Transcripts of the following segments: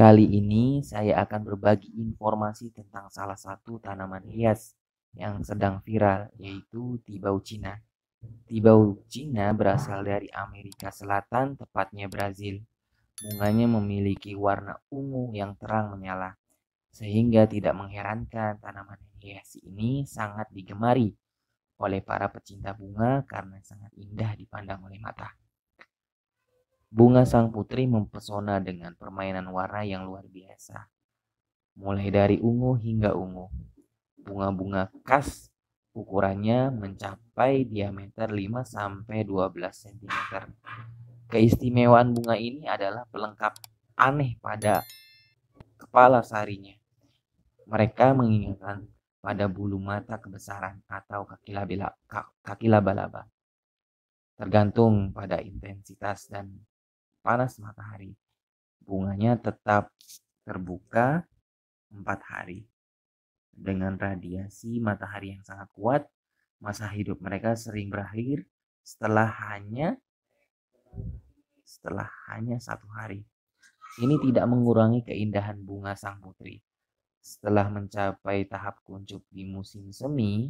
Kali ini saya akan berbagi informasi tentang salah satu tanaman hias yang sedang viral yaitu tibau Cina. Tibau Cina berasal dari Amerika Selatan, tepatnya Brazil. Bunganya memiliki warna ungu yang terang menyala, sehingga tidak mengherankan tanaman hias ini sangat digemari oleh para pecinta bunga karena sangat indah dipandang oleh mata. Bunga sang putri mempesona dengan permainan warna yang luar biasa. Mulai dari ungu hingga ungu. Bunga-bunga khas ukurannya mencapai diameter 5 sampai 12 cm. Keistimewaan bunga ini adalah pelengkap aneh pada kepala sarinya. Mereka mengingatkan pada bulu mata kebesaran atau kaki Kaki laba-laba tergantung pada intensitas dan panas matahari. Bunganya tetap terbuka 4 hari. Dengan radiasi matahari yang sangat kuat, masa hidup mereka sering berakhir setelah hanya setelah hanya satu hari. Ini tidak mengurangi keindahan bunga sang putri. Setelah mencapai tahap kuncup di musim semi,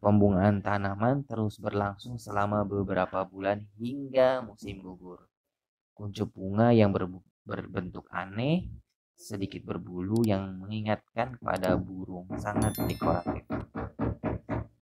Pembungaan tanaman terus berlangsung selama beberapa bulan hingga musim gugur. Kuncup bunga yang berbentuk aneh, sedikit berbulu yang mengingatkan pada burung sangat dekoratif.